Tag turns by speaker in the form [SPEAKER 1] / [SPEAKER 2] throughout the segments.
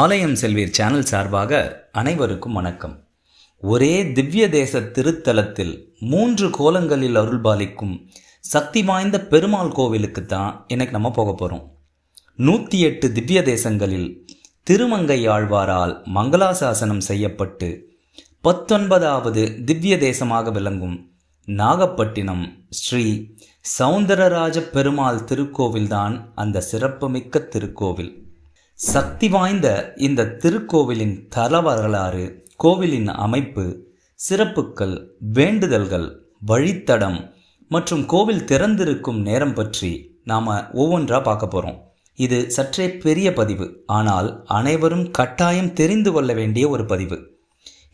[SPEAKER 1] ஆலயம் செல்வீர் சேனல் சார்பாக அனைவருக்கும் வணக்கம் ஒரே திவ்ய தேச திருத்தலத்தில் மூன்று கோலங்களில் அருள்பாலிக்கும் சக்தி வாய்ந்த பெருமாள் கோவிலுக்கு தான் இன்னைக்கு நம்ம போக போகிறோம் நூற்றி எட்டு திவ்ய தேசங்களில் திருமங்கை ஆழ்வாரால் மங்களாசாசனம் செய்யப்பட்டு பத்தொன்பதாவது திவ்ய தேசமாக விளங்கும் நாகப்பட்டினம் ஸ்ரீ சவுந்தரராஜ பெருமாள் திருக்கோவில்தான் அந்த சிறப்புமிக்க திருக்கோவில் சக்தி வாய்ந்த இந்த திருக்கோவிலின் தல வரலாறு கோவிலின் அமைப்பு சிறப்புகள் வேண்டுதல்கள் வழித்தடம் மற்றும் கோவில் திறந்திருக்கும் நேரம் பற்றி நாம் ஒவ்வொன்றா பார்க்க போகிறோம் இது சற்றே பெரிய பதிவு ஆனால் அனைவரும் கட்டாயம் தெரிந்து கொள்ள வேண்டிய ஒரு பதிவு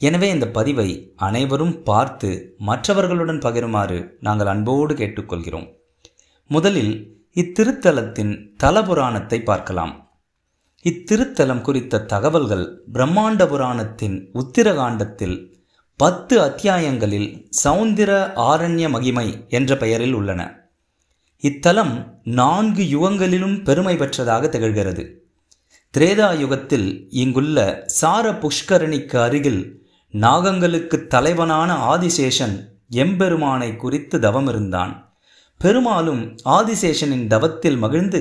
[SPEAKER 1] எனவே இந்த பதிவை அனைவரும் பார்த்து மற்றவர்களுடன் பகிருமாறு நாங்கள் அன்போடு கேட்டுக்கொள்கிறோம் முதலில் இத்திருத்தலத்தின் தலபுராணத்தை பார்க்கலாம் இத்திருத்தலம் குறித்த தகவல்கள் பிரம்மாண்ட புராணத்தின் உத்திரகாண்டத்தில் பத்து அத்தியாயங்களில் சௌந்திர ஆரண்ய மகிமை என்ற பெயரில் உள்ளன இத்தலம் நான்கு யுகங்களிலும் பெருமை பெற்றதாக திகழ்கிறது திரேதா யுகத்தில் இங்குள்ள சார புஷ்கரணிக்கு அருகில் நாகங்களுக்கு தலைவனான ஆதிசேஷன் எம்பெருமானை குறித்து தவம் இருந்தான் பெருமாலும் ஆதிசேஷனின் தவத்தில் மகிழ்ந்து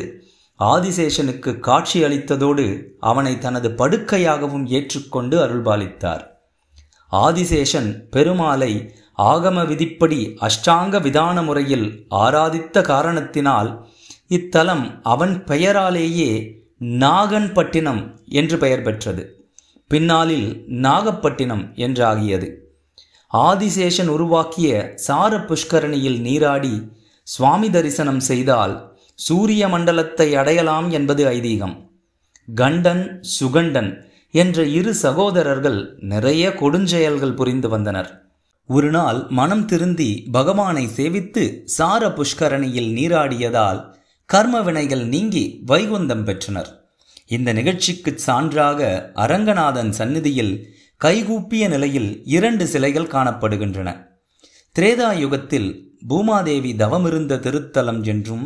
[SPEAKER 1] ஆதிசேஷனுக்கு காட்சி அளித்ததோடு அவனை தனது படுக்கையாகவும் ஏற்றுக்கொண்டு அருள்பாலித்தார் ஆதிசேஷன் பெருமாளை ஆகம விதிப்படி அஷ்டாங்க விதான முறையில் ஆராதித்த காரணத்தினால் இத்தலம் அவன் பெயராலேயே நாகன்பட்டினம் என்று பெயர் பெற்றது பின்னாளில் நாகப்பட்டினம் என்றாகியது ஆதிசேஷன் உருவாக்கிய சார புஷ்கரணியில் நீராடி சுவாமி தரிசனம் செய்தால் சூரிய மண்டலத்தை அடையலாம் என்பது ஐதீகம் கண்டன் சுகண்டன் என்ற இரு சகோதரர்கள் நிறைய கொடுஞ்செயல்கள் புரிந்து வந்தனர் ஒரு நாள் மனம் திருந்தி பகவானை சேவித்து சார புஷ்கரணியில் நீராடியதால் கர்ம வினைகள் நீங்கி வைகுந்தம் பெற்றனர் இந்த நிகழ்ச்சிக்கு சான்றாக அரங்கநாதன் சந்நிதியில் கைகூப்பிய நிலையில் இரண்டு சிலைகள் காணப்படுகின்றன திரேதா யுகத்தில் பூமாதேவி தவமிருந்த திருத்தலம் என்றும்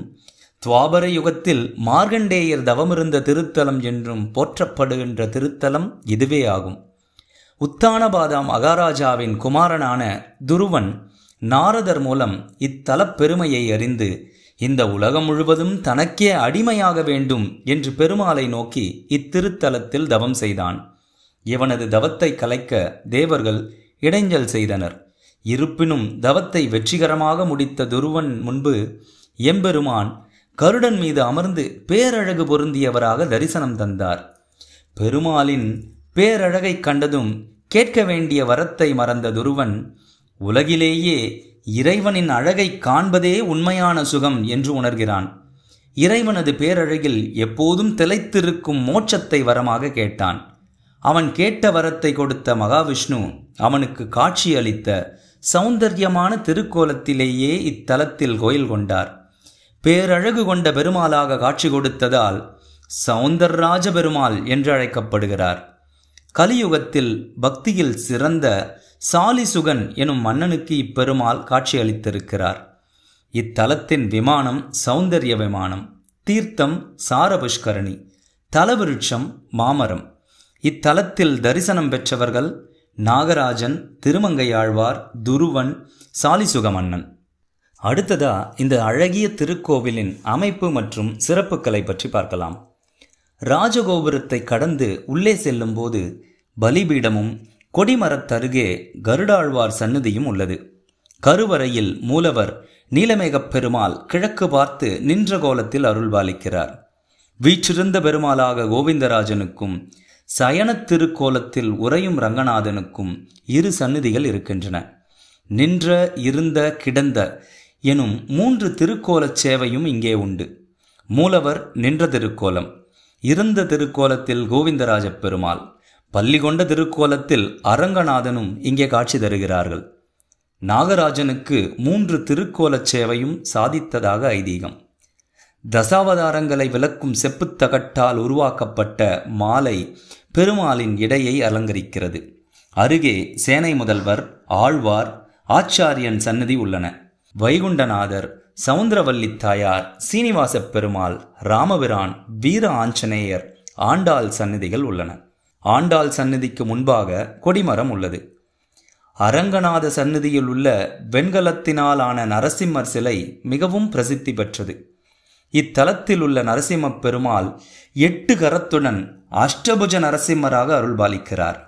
[SPEAKER 1] துவாபர யுகத்தில் மார்கண்டேயர் தவமிருந்த திருத்தலம் என்றும் போற்றப்படுகின்ற திருத்தலம் இதுவே ஆகும் உத்தானபாதாம் மகாராஜாவின் குமாரனான துருவன் நாரதர் மூலம் இத்தலப் பெருமையை அறிந்து இந்த உலகம் முழுவதும் தனக்கே அடிமையாக வேண்டும் என்று பெருமாளை நோக்கி இத்திருத்தலத்தில் தவம் செய்தான் இவனது தவத்தை கலைக்க தேவர்கள் இடைஞ்சல் செய்தனர் இருப்பினும் தவத்தை வெற்றிகரமாக முடித்த துருவன் முன்பு எம்பெருமான் கருடன் மீது அமர்ந்து பேரழகு பொருந்தியவராக தரிசனம் தந்தார் பெருமாளின் பேரழகை கண்டதும் கேட்க வேண்டிய வரத்தை மறந்த துருவன் உலகிலேயே இறைவனின் அழகை காண்பதே உண்மையான சுகம் என்று உணர்கிறான் இறைவனது பேரழகில் எப்போதும் திளைத்திருக்கும் மோட்சத்தை வரமாக கேட்டான் அவன் கேட்ட வரத்தை கொடுத்த மகாவிஷ்ணு அவனுக்கு காட்சி அளித்த சௌந்தர்யமான திருக்கோலத்திலேயே இத்தலத்தில் கோயில் கொண்டார் பேரழகு கொண்ட பெருமாளாக காட்சி கொடுத்ததால் சவுந்தரராஜ பெருமாள் என்று அழைக்கப்படுகிறார் கலியுகத்தில் பக்தியில் சிறந்த சாலிசுகன் எனும் மன்னனுக்கு இப்பெருமாள் காட்சியளித்திருக்கிறார் இத்தலத்தின் விமானம் சௌந்தரிய விமானம் தீர்த்தம் சாரபுஷ்கரணி தலவிருட்சம் மாமரம் இத்தலத்தில் தரிசனம் பெற்றவர்கள் நாகராஜன் திருமங்கையாழ்வார் துருவன் சாலிசுகமன்னன் அடுத்ததா இந்த அழகிய திருக்கோவிலின் அமைப்பு மற்றும் சிறப்புகளை பற்றி பார்க்கலாம் ராஜகோபுரத்தை கடந்து உள்ளே செல்லும்போது பலிபீடமும் கொடிமரத்தருகே கருடாழ்வார் சன்னதியும் உள்ளது கருவறையில் மூலவர் நீலமேகப் பெருமாள் கிழக்கு பார்த்து நின்ற கோலத்தில் அருள்பாலிக்கிறார் வீற்றிருந்த பெருமாளாக கோவிந்தராஜனுக்கும் சயனத் திருக்கோலத்தில் உறையும் ரங்கநாதனுக்கும் இரு சன்னதிகள் இருக்கின்றன நின்ற இருந்த கிடந்த எனும் மூன்று திருக்கோலச் சேவையும் இங்கே உண்டு மூலவர் நின்ற திருக்கோலம் இருந்த திருக்கோலத்தில் கோவிந்தராஜ பெருமாள் பள்ளி கொண்ட திருக்கோலத்தில் அரங்கநாதனும் இங்கே காட்சி தருகிறார்கள் நாகராஜனுக்கு மூன்று திருக்கோலச் சேவையும் சாதித்ததாக ஐதீகம் தசாவதாரங்களை விளக்கும் செப்புத்தகட்டால் உருவாக்கப்பட்ட மாலை பெருமாளின் இடையை அலங்கரிக்கிறது அருகே சேனை முதல்வர் ஆழ்வார் ஆச்சாரியன் சன்னதி உள்ளன வைகுண்டநாதர் சவுந்தரவல்லி தாயார் சீனிவாச பெருமாள் ராமபிரான் வீர ஆஞ்சநேயர் ஆண்டாள் சந்நிதிகள் உள்ளன ஆண்டாள் சன்னதிக்கு முன்பாக கொடிமரம் உள்ளது அரங்கநாத சன்னதியில் உள்ள வெண்கலத்தினால் ஆன நரசிம்மர் சிலை மிகவும் பிரசித்தி பெற்றது இத்தலத்தில் உள்ள நரசிம்ம பெருமாள் எட்டு கரத்துடன் அஷ்டபுஜ நரசிம்மராக அருள்பாலிக்கிறார்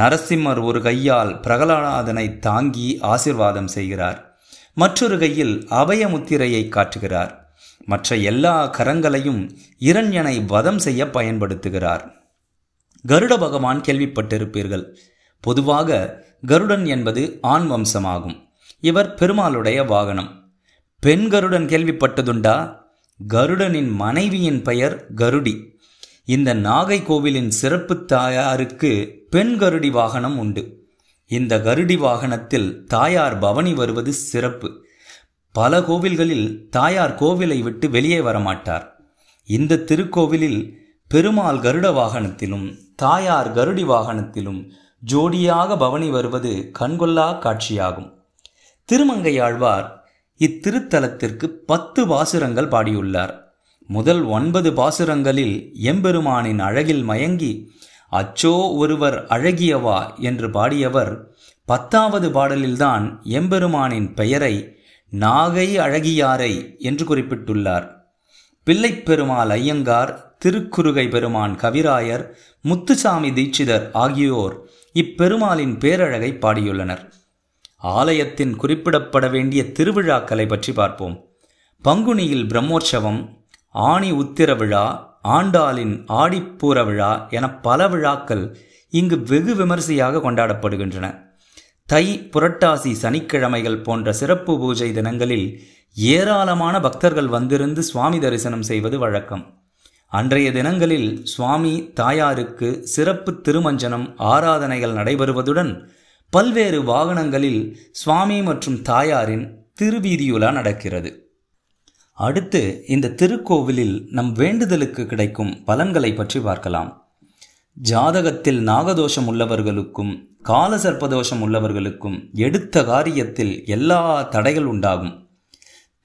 [SPEAKER 1] நரசிம்மர் ஒரு கையால் பிரகலாதனை தாங்கி ஆசிர்வாதம் செய்கிறார் மற்றொரு கையில் அபயமுத்திரையை காட்டுகிறார் மற்ற எல்லா கரங்களையும் இரண்யனை வதம் செய்ய பயன்படுத்துகிறார் கருட பகவான் கேள்விப்பட்டிருப்பீர்கள் பொதுவாக கருடன் என்பது ஆண் வம்சமாகும் இவர் பெருமாளுடைய வாகனம் பெண் கருடன் கேள்விப்பட்டதுண்டா கருடனின் மனைவியின் பெயர் கருடி இந்த நாகை கோவிலின் சிறப்பு தாயாருக்கு பெண் கருடி வாகனம் உண்டு இந்த கருடி வாகனத்தில் தாயார் பவனி வருவது சிறப்பு பல கோவில்களில் தாயார் கோவிலை விட்டு வெளியே வரமாட்டார் இந்த திருக்கோவிலில் பெருமாள் கருட வாகனத்திலும் தாயார் கருடி வாகனத்திலும் ஜோடியாக பவனி வருவது கண்கொள்ளா காட்சியாகும் திருமங்கையாழ்வார் இத்திருத்தலத்திற்கு பத்து பாசுரங்கள் பாடியுள்ளார் முதல் ஒன்பது பாசுரங்களில் எம்பெருமானின் அழகில் மயங்கி அச்சோ ஒருவர் அழகியவா என்று பாடியவர் பத்தாவது பாடலில்தான் எம்பெருமானின் பெயரை நாகை அழகியாரை என்று குறிப்பிட்டுள்ளார் பிள்ளைப்பெருமாள் பெருமாள் ஐயங்கார் திருக்குறுகை பெருமான் கவிராயர் முத்துசாமி தீட்சிதர் ஆகியோர் இப்பெருமாளின் பேரழகை பாடியுள்ளனர் ஆலயத்தின் குறிப்பிடப்பட வேண்டிய திருவிழாக்களை பற்றி பார்ப்போம் பங்குனியில் பிரம்மோற்சவம் ஆணி உத்திர விழா ஆண்டாளின் ஆடிப்பூர விழா என பல விழாக்கள் இங்கு வெகு விமரிசையாக கொண்டாடப்படுகின்றன தை புரட்டாசி சனிக்கிழமைகள் போன்ற சிறப்பு பூஜை தினங்களில் ஏராளமான பக்தர்கள் வந்திருந்து சுவாமி தரிசனம் செய்வது வழக்கம் அன்றைய தினங்களில் சுவாமி தாயாருக்கு சிறப்பு திருமஞ்சனம் ஆராதனைகள் நடைபெறுவதுடன் பல்வேறு வாகனங்களில் சுவாமி மற்றும் தாயாரின் திருவீதியுலா நடக்கிறது அடுத்து இந்த திருக்கோவிலில் நம் வேண்டுதலுக்கு கிடைக்கும் பலன்களை பற்றி பார்க்கலாம் ஜாதகத்தில் நாகதோஷம் உள்ளவர்களுக்கும் காலசர்ப்பதோஷம் உள்ளவர்களுக்கும் எடுத்த காரியத்தில் எல்லா தடைகள் உண்டாகும்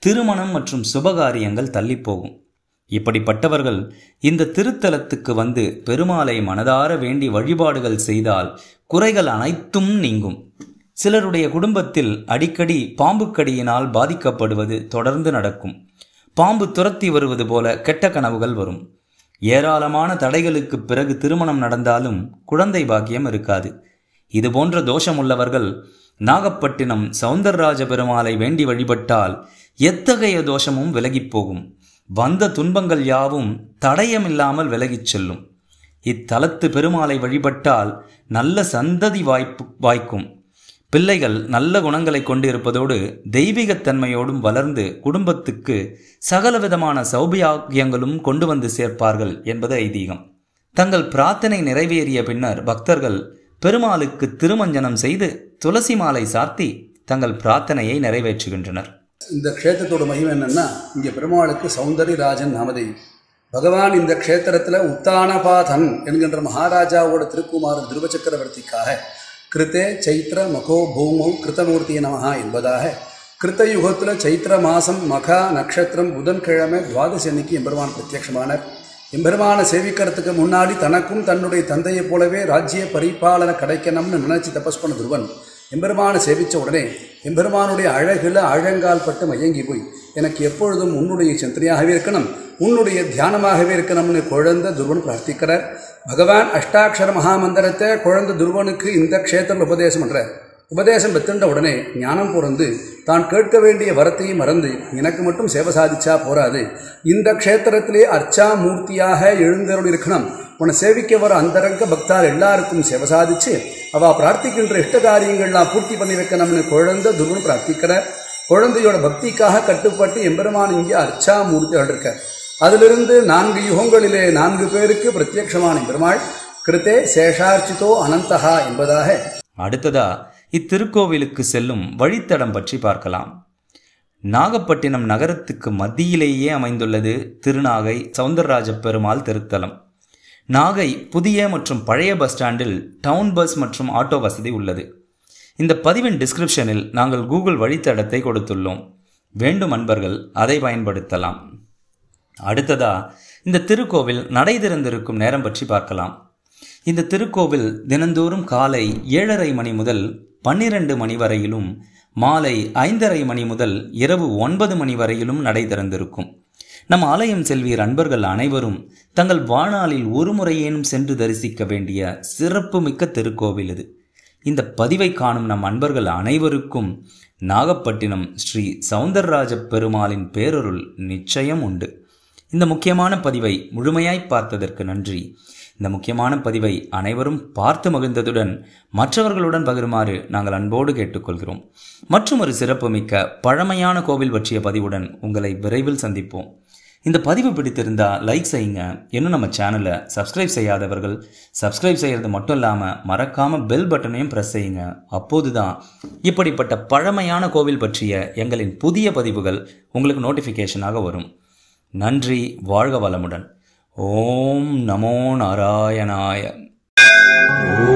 [SPEAKER 1] திருமணம் மற்றும் சுபகாரியங்கள் தள்ளிப்போகும் இப்படிப்பட்டவர்கள் இந்த திருத்தலத்துக்கு வந்து பெருமாளை மனதார வேண்டி வழிபாடுகள் செய்தால் குறைகள் அனைத்தும் நீங்கும் சிலருடைய குடும்பத்தில் அடிக்கடி பாம்புக்கடியினால் பாதிக்கப்படுவது தொடர்ந்து நடக்கும் பாம்பு துரத்தி வருவது போல கெட்ட கனவுகள் வரும் ஏராளமான தடைகளுக்கு பிறகு திருமணம் நடந்தாலும் குழந்தை பாக்கியம் இருக்காது போன்ற தோஷம் உள்ளவர்கள் நாகப்பட்டினம் சவுந்தரராஜ பெருமாளை வேண்டி வழிபட்டால் எத்தகைய தோஷமும் விலகிப் போகும் வந்த துன்பங்கள் யாவும் தடயமில்லாமல் விலகிச் செல்லும் இத்தலத்து பெருமாளை வழிபட்டால் நல்ல சந்ததி வாய்ப்பு வாய்க்கும் பிள்ளைகள் நல்ல குணங்களை கொண்டிருப்பதோடு தெய்வீகத்தன்மையோடும் வளர்ந்து குடும்பத்துக்கு சகலவிதமான சௌபியாகியங்களும் கொண்டு வந்து சேர்ப்பார்கள் என்பது ஐதீகம் தங்கள் பிரார்த்தனை நிறைவேறிய பின்னர் பக்தர்கள் பெருமாளுக்கு திருமஞ்சனம் செய்து துளசி மாலை சாத்தி தங்கள் பிரார்த்தனையை நிறைவேற்றுகின்றனர்
[SPEAKER 2] இந்த க்ஷேத்திரத்தோட மகிமை என்னென்னா இங்கே பெருமாளுக்கு சௌந்தரி ராஜன் நாமதை பகவான் இந்த க்ஷேத்திரத்தில் உத்தானபாதன் என்கின்ற மகாராஜாவோட திருக்குமாரன் திருவச்சக்கரவர்த்திக்காக கிருத்தே சைத்ர மகோ பூமௌ கிருத்தமூர்த்தி நமகா என்பதாக கிருத்த யுகத்தில் சைத்திர மாதம் மகா நட்சத்திரம் புதன்கிழமை துவாதசி அன்னைக்கு எம்பெருமான் பிரத்யட்சமானார் எம்பெருமானை சேவிக்கிறதுக்கு முன்னாடி தனக்கும் தன்னுடைய தந்தையைப் போலவே ராஜ்ய பரிபாலனை கிடைக்கணும்னு நினச்சி தபஸ் பண்ண துருவன் எம்பெருமானை சேவித்த உடனே எம்பெருமானுடைய அழகில் அழங்கால் பட்டு மயங்கி போய் எனக்கு எப்பொழுதும் உன்னுடைய சிந்தனையாகவே இருக்கணும் உன்னுடைய தியானமாகவே இருக்கணும்னு குழந்தை துருவன் பிரார்த்திக்கிறார் பகவான் அஷ்டாட்சர மகாமந்திரத்தை குழந்தை துருவனுக்கு இந்த க்ஷேத்திரம் உபதேசம் பண்ணுற உபதேசம் பெற்றுண்ட உடனே ஞானம் பொருந்து தான் கேட்க வேண்டிய வரத்தையும் மறந்து எனக்கு மட்டும் சேவை சாதிச்சா போராது இந்த க்ஷேத்திரத்திலே அர்ச்சா மூர்த்தியாக எழுந்தருள் இருக்கணும் உன்னை சேவிக்க வர அந்தரங்க பக்தார் எல்லாருக்கும் சேவை சாதிச்சு அவ பிரார்த்திக்கின்ற இஷ்ட காரியங்கள்லாம் பூர்த்தி பண்ணி வைக்கணும்னு குழந்தை துருவன் பிரார்த்திக்கிற குழந்தையோட பக்திக்காக கட்டுப்பட்டு எம்பெருமான் இங்கே அர்ச்சா மூர்த்தி இருக்கார் அதிலிருந்து நான்கு யுகங்களிலே நான்கு பேருக்கு பிரத்யட்சமான பெருமாள் கிருத்தே சேஷார்ச்சிதோ அனந்தகா என்பதாக
[SPEAKER 1] அடுத்ததா இத்திருக்கோவிலுக்கு செல்லும் வழித்தடம் பற்றி பார்க்கலாம் நாகப்பட்டினம் நகரத்துக்கு மத்தியிலேயே அமைந்துள்ளது திருநாகை சவுந்தரராஜ பெருமாள் திருத்தலம் நாகை புதிய மற்றும் பழைய பஸ் ஸ்டாண்டில் டவுன் பஸ் மற்றும் ஆட்டோ வசதி உள்ளது இந்த பதிவின் டிஸ்கிரிப்ஷனில் நாங்கள் கூகுள் வழித்தடத்தை கொடுத்துள்ளோம் வேண்டும் அன்பர்கள் அதை பயன்படுத்தலாம் அடுத்ததா இந்த திருக்கோவில் நடை திறந்திருக்கும் நேரம் பற்றி பார்க்கலாம் இந்த திருக்கோவில் தினந்தோறும் காலை ஏழரை மணி முதல் பன்னிரண்டு மணி வரையிலும் மாலை ஐந்தரை மணி முதல் இரவு ஒன்பது மணி வரையிலும் நடை திறந்திருக்கும் நம் ஆலயம் செல்வீர் அன்பர்கள் அனைவரும் தங்கள் வாழ்நாளில் ஒரு முறையேனும் சென்று தரிசிக்க வேண்டிய சிறப்பு மிக்க திருக்கோவில் இது இந்த பதிவை காணும் நம் அன்பர்கள் அனைவருக்கும் நாகப்பட்டினம் ஸ்ரீ சவுந்தரராஜ பெருமாளின் பேரொருள் நிச்சயம் உண்டு இந்த முக்கியமான பதிவை முழுமையாய் பார்த்ததற்கு நன்றி இந்த முக்கியமான பதிவை அனைவரும் பார்த்து மகிழ்ந்ததுடன் மற்றவர்களுடன் பகிருமாறு நாங்கள் அன்போடு கேட்டுக்கொள்கிறோம் மற்றும் ஒரு சிறப்புமிக்க பழமையான கோவில் பற்றிய பதிவுடன் உங்களை விரைவில் சந்திப்போம் இந்த பதிவு பிடித்திருந்தால் லைக் செய்யுங்க இன்னும் நம்ம சேனலை சப்ஸ்கிரைப் செய்யாதவர்கள் சப்ஸ்கிரைப் செய்கிறது மட்டும் இல்லாமல் மறக்காமல் பெல் பட்டனையும் ப்ரெஸ் செய்யுங்க அப்போது இப்படிப்பட்ட பழமையான கோவில் பற்றிய எங்களின் புதிய பதிவுகள் உங்களுக்கு நோட்டிஃபிகேஷனாக வரும் நன்றி வாழ்க வளமுடன் ஓம் நமோ நாராயணாய ஓ